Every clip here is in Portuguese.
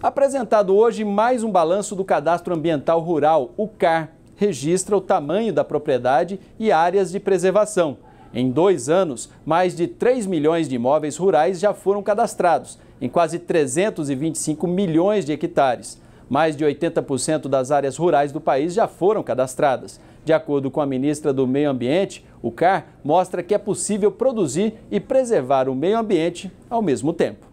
Apresentado hoje mais um balanço do Cadastro Ambiental Rural, o CAR, registra o tamanho da propriedade e áreas de preservação. Em dois anos, mais de 3 milhões de imóveis rurais já foram cadastrados, em quase 325 milhões de hectares. Mais de 80% das áreas rurais do país já foram cadastradas. De acordo com a ministra do Meio Ambiente, o CAR mostra que é possível produzir e preservar o meio ambiente ao mesmo tempo.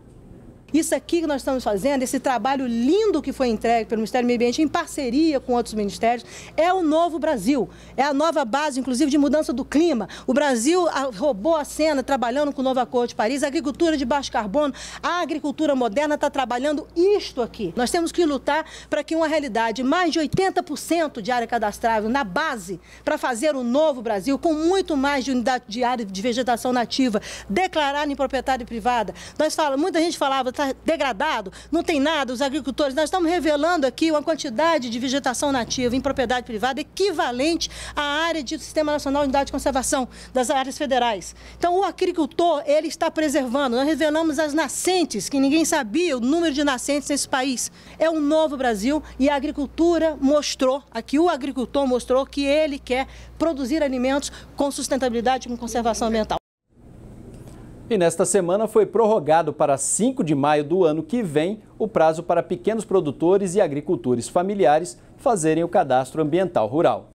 Isso aqui que nós estamos fazendo, esse trabalho lindo que foi entregue pelo Ministério do Meio Ambiente em parceria com outros ministérios, é o novo Brasil. É a nova base, inclusive, de mudança do clima. O Brasil roubou a cena trabalhando com o novo Acordo de Paris, a agricultura de baixo carbono, a agricultura moderna está trabalhando isto aqui. Nós temos que lutar para que uma realidade, mais de 80% de área cadastrável na base, para fazer o novo Brasil, com muito mais de unidade de área de vegetação nativa, declarada em propriedade privada. Nós fala, muita gente falava, está degradado, não tem nada, os agricultores. Nós estamos revelando aqui uma quantidade de vegetação nativa em propriedade privada equivalente à área de Sistema Nacional de Unidade de Conservação das áreas federais. Então, o agricultor, ele está preservando. Nós revelamos as nascentes, que ninguém sabia o número de nascentes nesse país. É um novo Brasil e a agricultura mostrou, aqui o agricultor mostrou que ele quer produzir alimentos com sustentabilidade, com conservação ambiental. E nesta semana foi prorrogado para 5 de maio do ano que vem o prazo para pequenos produtores e agricultores familiares fazerem o cadastro ambiental rural.